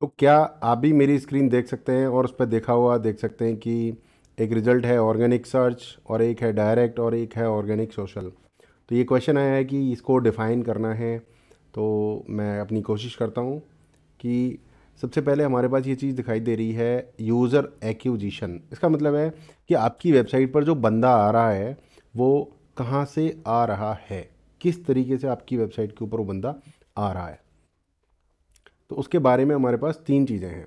तो क्या आप भी मेरी स्क्रीन देख सकते हैं और उस पर देखा हुआ देख सकते हैं कि एक रिज़ल्ट है ऑर्गेनिक सर्च और एक है डायरेक्ट और एक है ऑर्गेनिक सोशल तो ये क्वेश्चन आया है कि इसको डिफ़ाइन करना है तो मैं अपनी कोशिश करता हूँ कि सबसे पहले हमारे पास ये चीज़ दिखाई दे रही है यूज़र एक्यूजिशन इसका मतलब है कि आपकी वेबसाइट पर जो बंदा आ रहा है वो कहाँ से आ रहा है किस तरीके से आपकी वेबसाइट के ऊपर वो बंदा आ रहा है तो उसके बारे में हमारे पास तीन चीज़ें हैं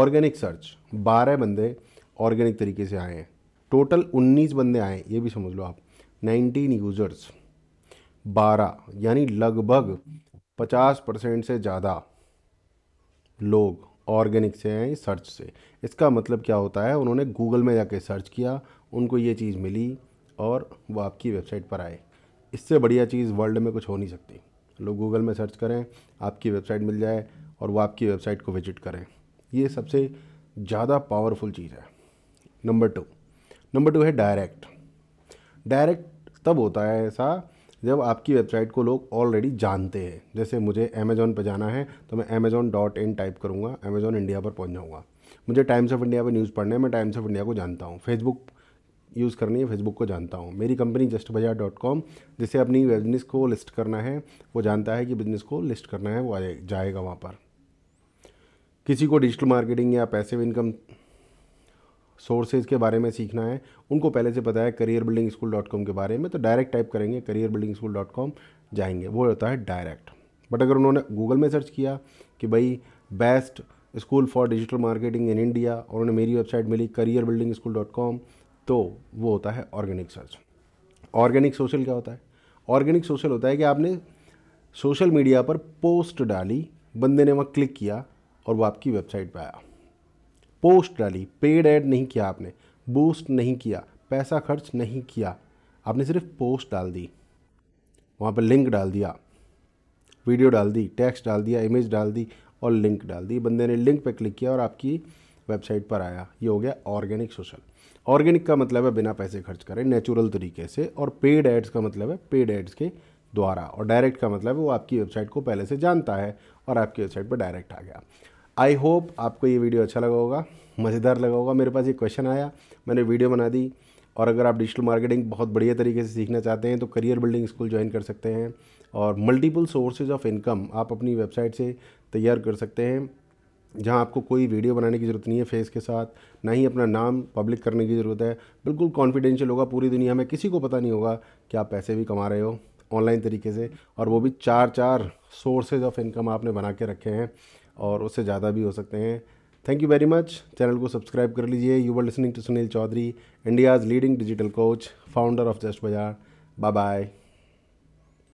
ऑर्गेनिक सर्च बारह बंदे ऑर्गेनिक तरीके से आए हैं टोटल उन्नीस बंदे आए ये भी समझ लो आप नाइनटीन यूज़र्स बारह यानी लगभग पचास परसेंट से ज़्यादा लोग ऑर्गेनिक से हैं सर्च से इसका मतलब क्या होता है उन्होंने गूगल में जाके सर्च किया उनको ये चीज़ मिली और वो आपकी वेबसाइट पर आए इससे बढ़िया चीज़ वर्ल्ड में कुछ हो नहीं सकती लोग गूगल में सर्च करें आपकी वेबसाइट मिल जाए और वो आपकी वेबसाइट को विजिट करें ये सबसे ज़्यादा पावरफुल चीज़ है नंबर टू नंबर टू है डायरेक्ट डायरेक्ट तब होता है ऐसा जब आपकी वेबसाइट को लोग ऑलरेडी जानते हैं जैसे मुझे अमेज़ोन पर जाना है तो मैं अमेज़ोन डॉट इन टाइप करूँगा अमेज़ोन इंडिया पर पहुँच जाऊँगा मुझे टाइम्स ऑफ इंडिया पर न्यूज़ पढ़ना है मैं टाइम्स ऑफ इंडिया को जानता हूँ फेसबुक यूज़ करनी है फेसबुक को जानता हूँ मेरी company Just Bazaar dot com जिसे अपनी बिजनेस को लिस्ट करना है वो जानता है कि बिज़नेस को लिस्ट करना है वो जाएगा वहाँ पर किसी को डिजिटल मार्केटिंग या पैसे इनकम सोर्सेज के बारे में सीखना है उनको पहले से पता है career building school dot com के बारे में तो डायरेक्ट टाइप करेंगे career building school dot com जाएंगे वो होता है डायरेक्ट बट अगर उन्होंने गूगल में सर्च किया कि भाई best school for digital marketing in India और उन्हें मेरी वेबसाइट मिली career building school dot com तो वो होता है ऑर्गेनिक सर्च ऑर्गेनिक सोशल क्या होता है ऑर्गेनिक सोशल होता है कि आपने सोशल मीडिया पर पोस्ट डाली बंदे ने वहाँ क्लिक किया और वो आपकी वेबसाइट पर आया पोस्ट डाली पेड ऐड नहीं किया आपने बूस्ट नहीं किया पैसा खर्च नहीं किया आपने सिर्फ पोस्ट डाल दी वहाँ पर लिंक डाल दिया वीडियो डाल दी टैक्स डाल दिया इमेज डाल दी और लिंक डाल दी बंदे ने लिंक पर क्लिक किया और आपकी वेबसाइट पर आया ये हो गया ऑर्गेनिक सोशल ऑर्गेनिक का मतलब है बिना पैसे खर्च करें नेचुरल तरीके से और पेड एड्स का मतलब है पेड एड्स के द्वारा और डायरेक्ट का मतलब है वो आपकी वेबसाइट को पहले से जानता है और आपकी वेबसाइट पर डायरेक्ट आ गया आई होप आपको ये वीडियो अच्छा लगा होगा मज़ेदार लगा होगा मेरे पास ये क्वेश्चन आया मैंने वीडियो बना दी और अगर आप डिजिटल मार्केटिंग बहुत बढ़िया तरीके से सीखना चाहते हैं तो करियर बिल्डिंग स्कूल ज्वाइन कर सकते हैं और मल्टीपल सोर्सेज ऑफ इनकम आप अपनी वेबसाइट से तैयार कर सकते हैं जहाँ आपको कोई वीडियो बनाने की ज़रूरत नहीं है फेस के साथ ना ही अपना नाम पब्लिक करने की ज़रूरत है बिल्कुल कॉन्फिडेंशियल होगा पूरी दुनिया में किसी को पता नहीं होगा कि आप पैसे भी कमा रहे हो ऑनलाइन तरीके से और वो भी चार चार सोर्सेज ऑफ इनकम आपने बना के रखे हैं और उससे ज़्यादा भी हो सकते हैं thank you very much channel को सब्सक्राइब कर लीजिए you were listening to Sunil Chaudhary India's leading digital coach founder of Just Bazaar bye bye